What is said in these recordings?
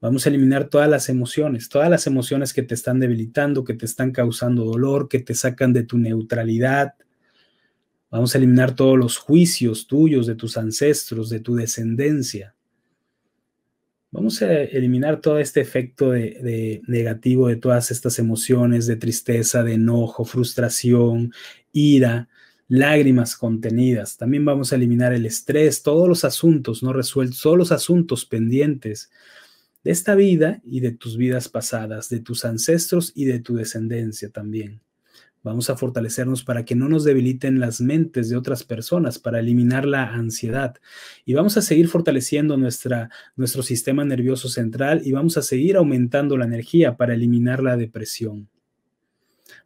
Vamos a eliminar todas las emociones, todas las emociones que te están debilitando, que te están causando dolor, que te sacan de tu neutralidad. Vamos a eliminar todos los juicios tuyos, de tus ancestros, de tu descendencia. Vamos a eliminar todo este efecto de, negativo de todas estas emociones de tristeza, de enojo, frustración, ira, lágrimas contenidas. También vamos a eliminar el estrés, todos los asuntos no resueltos, todos los asuntos pendientes de esta vida y de tus vidas pasadas, de tus ancestros y de tu descendencia también. Vamos a fortalecernos para que no nos debiliten las mentes de otras personas, para eliminar la ansiedad. Y vamos a seguir fortaleciendo nuestra, nuestro sistema nervioso central y vamos a seguir aumentando la energía para eliminar la depresión.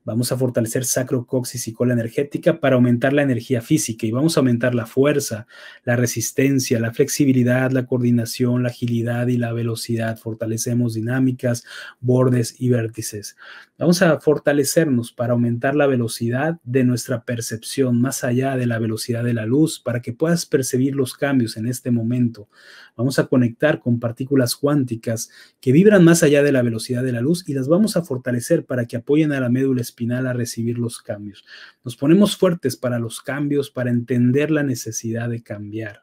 Vamos a fortalecer sacro, sacrocoxis y cola energética para aumentar la energía física y vamos a aumentar la fuerza, la resistencia, la flexibilidad, la coordinación, la agilidad y la velocidad. Fortalecemos dinámicas, bordes y vértices. Vamos a fortalecernos para aumentar la velocidad de nuestra percepción más allá de la velocidad de la luz para que puedas percibir los cambios en este momento. Vamos a conectar con partículas cuánticas que vibran más allá de la velocidad de la luz y las vamos a fortalecer para que apoyen a la médula espinal a recibir los cambios. Nos ponemos fuertes para los cambios, para entender la necesidad de cambiar.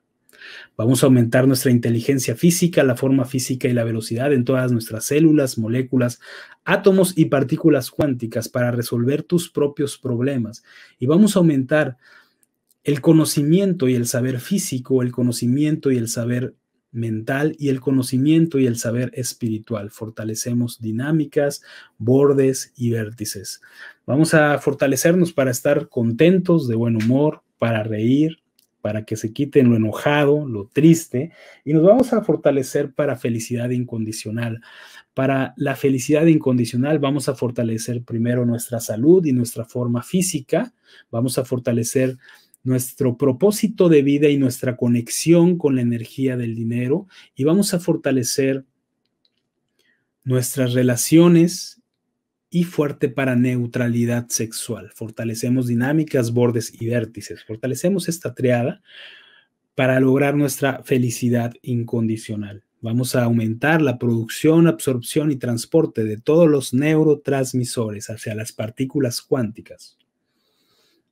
Vamos a aumentar nuestra inteligencia física, la forma física y la velocidad en todas nuestras células, moléculas, átomos y partículas cuánticas para resolver tus propios problemas. Y vamos a aumentar el conocimiento y el saber físico, el conocimiento y el saber mental y el conocimiento y el saber espiritual. Fortalecemos dinámicas, bordes y vértices. Vamos a fortalecernos para estar contentos, de buen humor, para reír, para que se quiten lo enojado, lo triste, y nos vamos a fortalecer para felicidad incondicional. Para la felicidad incondicional vamos a fortalecer primero nuestra salud y nuestra forma física, vamos a fortalecer nuestro propósito de vida y nuestra conexión con la energía del dinero y vamos a fortalecer nuestras relaciones y fuerte para neutralidad sexual. Fortalecemos dinámicas, bordes y vértices. Fortalecemos esta triada para lograr nuestra felicidad incondicional. Vamos a aumentar la producción, absorción y transporte de todos los neurotransmisores hacia las partículas cuánticas.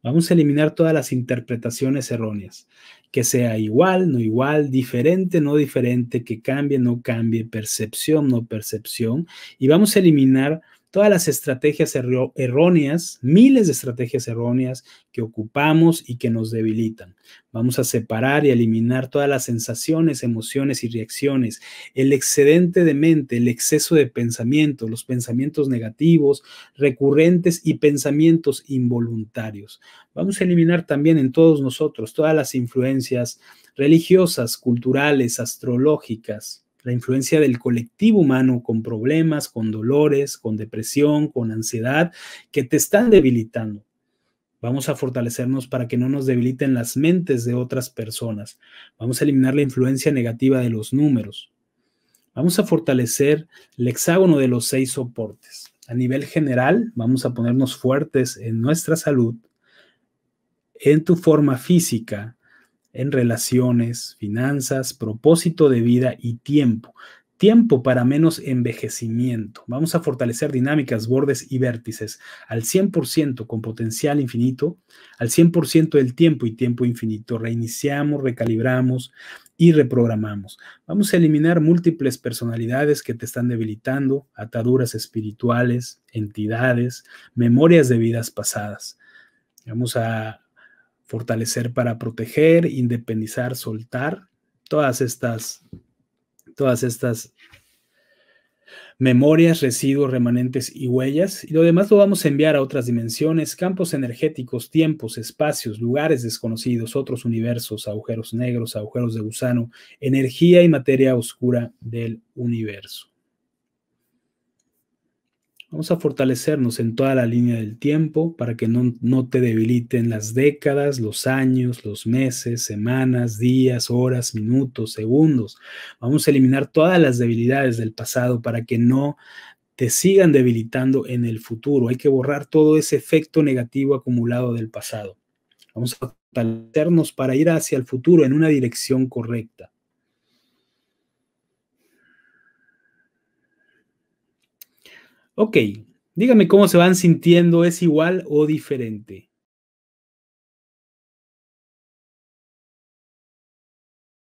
Vamos a eliminar todas las interpretaciones erróneas, que sea igual, no igual, diferente, no diferente, que cambie, no cambie, percepción, no percepción, y vamos a eliminar todas las estrategias erróneas, miles de estrategias erróneas que ocupamos y que nos debilitan. Vamos a separar y eliminar todas las sensaciones, emociones y reacciones, el excedente de mente, el exceso de pensamiento, los pensamientos negativos, recurrentes y pensamientos involuntarios. Vamos a eliminar también en todos nosotros todas las influencias religiosas, culturales, astrológicas la influencia del colectivo humano con problemas, con dolores, con depresión, con ansiedad, que te están debilitando. Vamos a fortalecernos para que no nos debiliten las mentes de otras personas. Vamos a eliminar la influencia negativa de los números. Vamos a fortalecer el hexágono de los seis soportes. A nivel general, vamos a ponernos fuertes en nuestra salud, en tu forma física, en relaciones, finanzas, propósito de vida y tiempo. Tiempo para menos envejecimiento. Vamos a fortalecer dinámicas, bordes y vértices al 100% con potencial infinito, al 100% del tiempo y tiempo infinito. Reiniciamos, recalibramos y reprogramamos. Vamos a eliminar múltiples personalidades que te están debilitando, ataduras espirituales, entidades, memorias de vidas pasadas. Vamos a fortalecer para proteger, independizar, soltar, todas estas, todas estas memorias, residuos, remanentes y huellas. Y lo demás lo vamos a enviar a otras dimensiones, campos energéticos, tiempos, espacios, lugares desconocidos, otros universos, agujeros negros, agujeros de gusano, energía y materia oscura del universo. Vamos a fortalecernos en toda la línea del tiempo para que no, te debiliten las décadas, los años, los meses, semanas, días, horas, minutos, segundos. Vamos a eliminar todas las debilidades del pasado para que no te sigan debilitando en el futuro. Hay que borrar todo ese efecto negativo acumulado del pasado. Vamos a fortalecernos para ir hacia el futuro en una dirección correcta. Ok, dígame cómo se van sintiendo, ¿es igual o diferente?